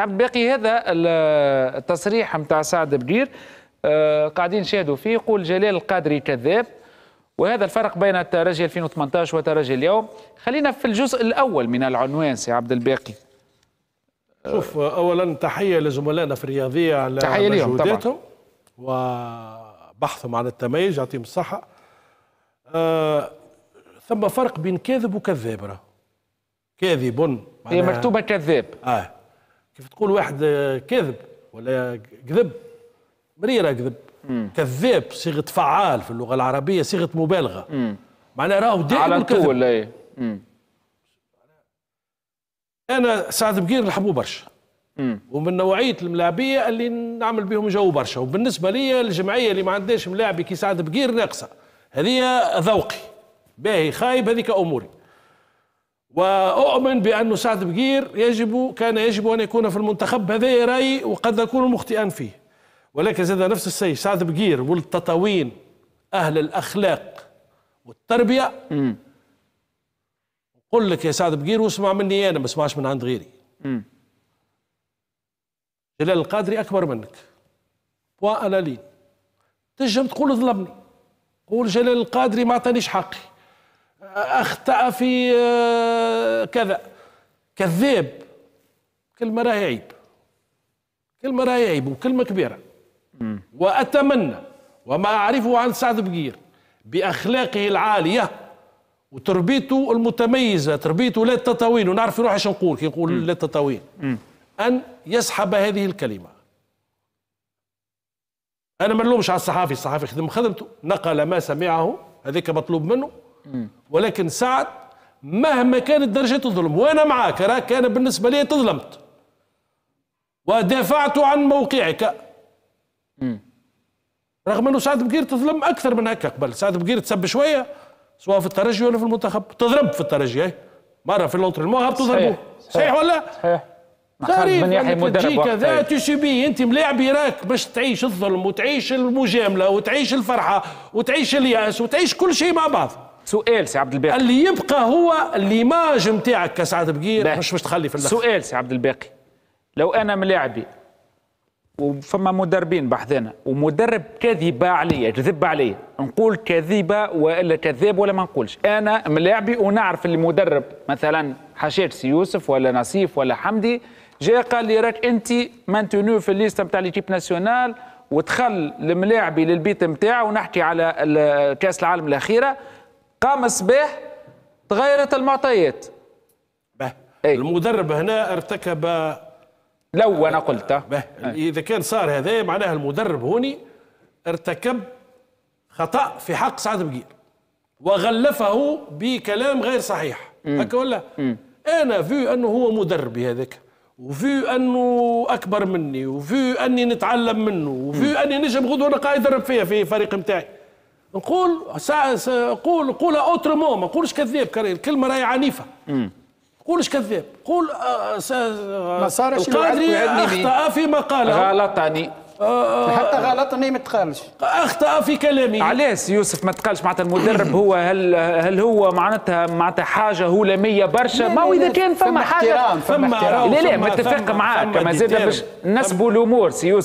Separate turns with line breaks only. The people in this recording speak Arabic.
عبد باقي هذا التصريح نتاع سعد بجير آه، قاعدين شاهدوا فيه يقول جلال القادري كذاب وهذا الفرق بين الترجي 2018 وترجي اليوم خلينا في الجزء الاول من العنوان سي عبد الباقي
شوف اولا تحيه لزملائنا في الرياضيه على تحيه طبعا وبحثهم عن التميز يعطيهم الصحه آه ثم فرق بين كاذب وكذاب كاذب هي مكتوبه كذاب اه كيف تقول واحد كذب ولا كذب مريره كذب كذاب صيغه فعال في اللغه العربيه صيغه مبالغه معناها راهو دائما على طول اي انا سعد بقير نحبو برشا ومن نوعيه الملاعبيه اللي نعمل بهم جو برشا وبالنسبه لي الجمعيه اللي ما عندهاش ملاعبي كي سعد بقير ناقصه هذه ذوقي باهي خايب هذيك اموري واؤمن بأن سعد بقير يجب كان يجب ان يكون في المنتخب هذا رايي وقد اكون مخطئا فيه ولكن زاد نفس الشيء سعد بقير والتطاوين اهل الاخلاق والتربيه امم قل لك يا سعد بقير واسمع مني انا ما اسمعش من عند غيري امم جلال القادري اكبر منك وانا لين تنجم تقول ظلمني قول جلال القادري ما اعطانيش حقي اخطا في آه، كذا كذاب كلمه راهي عيب كلمه راهي عيب وكلمه كبيره واتمنى وما اعرفه عن سعد بقير باخلاقه العاليه وتربيته المتميزه تربيته لا تطاوين ونعرف روحي ايش نقول كي نقول لا تطاوين ان يسحب هذه الكلمه انا ما نلومش على الصحافي الصحافي خدم خدمته نقل ما سمعه هذاك مطلوب منه ولكن سعد مهما كانت درجة الظلم وأنا معاك راك أنا بالنسبة لي تظلمت ودافعت عن موقعك رغم أنه سعد بقير تظلم أكثر من هكا قبل سعد بقير تسب شوية سواء في الترجي ولا في المنتخب تضرب في الترجي إيه؟ مرة في الأوتر الموهب تضربوه صحيح. صحيح ولا؟ صحيح
غريب يحيى كذا
تسبي انت ملاعبي راك باش تعيش الظلم وتعيش المجامله وتعيش الفرحه وتعيش الياس وتعيش كل شيء مع بعض سؤال سي عبد الباقي اللي يبقى هو ليماج نتاعك كسعد بقير مش باش تخلي في الاخر سؤال سي عبد الباقي
لو انا ملاعبي وفما مدربين بحذانا ومدرب كذبة عليا كذب عليا نقول كذبة والا كذاب ولا ما نقولش أنا ملاعبي ونعرف اللي مدرب مثلا سي يوسف ولا نصيف ولا حمدي جاء قال لي راك أنت مانتونو في الليسته نتاع ليكيب ناسيونال وتخل الملاعبي للبيت نتاعه ونحكي على كأس العالم الأخيرة قام صباح
تغيرت المعطيات به ايه؟ المدرب هنا ارتكب لو انا قلت به إيه. اذا كان صار هذا معناها المدرب هوني ارتكب خطا في حق سعد بقير وغلفه بكلام غير صحيح هكا ولا انا في انه هو مدربي هذاك وفي انه اكبر مني وفي اني نتعلم منه وفي اني نجم غدوه انا قاعد يدرب فيها في فريق نتاعي نقول قول قول اوترومون ما نقولش كذاب الكلمه راهي عنيفه قولش كذاب قول آه، ما صارش القادري اخطا فيما
مقاله غلطني آه، آه، حتى
غلطني ما تقالش
اخطا في كلامي علاش يوسف ما تقالش معناتها المدرب هو هل هل هو معناتها معناتها حاجه هولميه برشا ما هو اذا كان فما حاجه فما احترام فما لا لا متفق معاك كما زاد باش نسبوا الامور سي يوسف